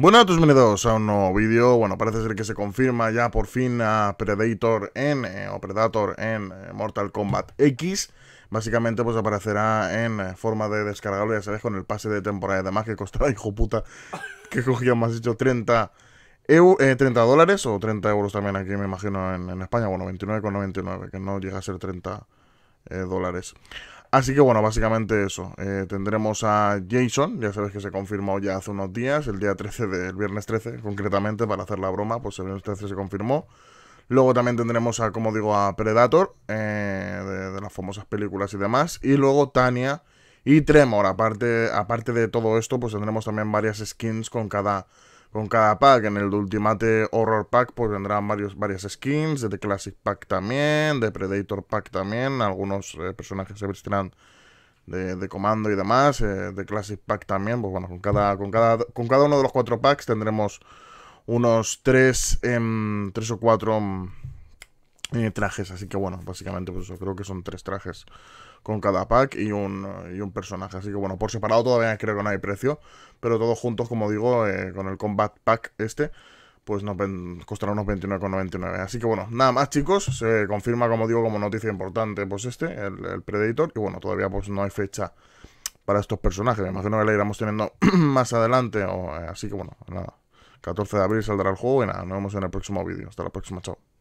Bueno, tus bienvenidos a un nuevo vídeo. Bueno, parece ser que se confirma ya por fin a Predator en, eh, o Predator en eh, Mortal Kombat X. Básicamente, pues aparecerá en eh, forma de descargable, ya sabes, con el pase de temporada Además que costará, hijo puta, que cogía más dicho 30, 30 dólares o 30 euros también aquí, me imagino, en, en España. Bueno, 29,99, que no llega a ser 30 dólares. Así que bueno, básicamente eso. Eh, tendremos a Jason, ya sabes que se confirmó ya hace unos días, el día 13 del viernes 13, concretamente, para hacer la broma, pues el viernes 13 se confirmó. Luego también tendremos a, como digo, a Predator, eh, de, las famosas películas y demás. Y luego Tania y Tremor. Aparte, aparte de todo esto, pues tendremos también varias skins con cada con cada pack. En el Ultimate Horror Pack pues vendrán varios, varias skins, de The Classic Pack también, de Predator Pack también, algunos eh, personajes se vestirán de, comando y demás, de eh, Classic Pack también, pues bueno, con cada, con cada, con cada uno de los cuatro packs tendremos unos tres, em, tres o cuatro eh, trajes. Así que bueno, básicamente pues eso creo que son tres trajes con cada pack eh, y un, personaje. Así que bueno, por separado todavía creo que no hay precio, pero todos juntos, como digo, eh, con el Combat Pack este, pues nos costará unos 29,99. Así que bueno, nada más chicos, se confirma como digo como noticia importante pues este, el, Predator, y bueno, todavía pues no hay fecha para estos personajes. Me imagino que la iremos teniendo más adelante, o, así que bueno, nada. 14 de abril saldrá el juego y nada, nos vemos en el próximo vídeo. Hasta la próxima, chao.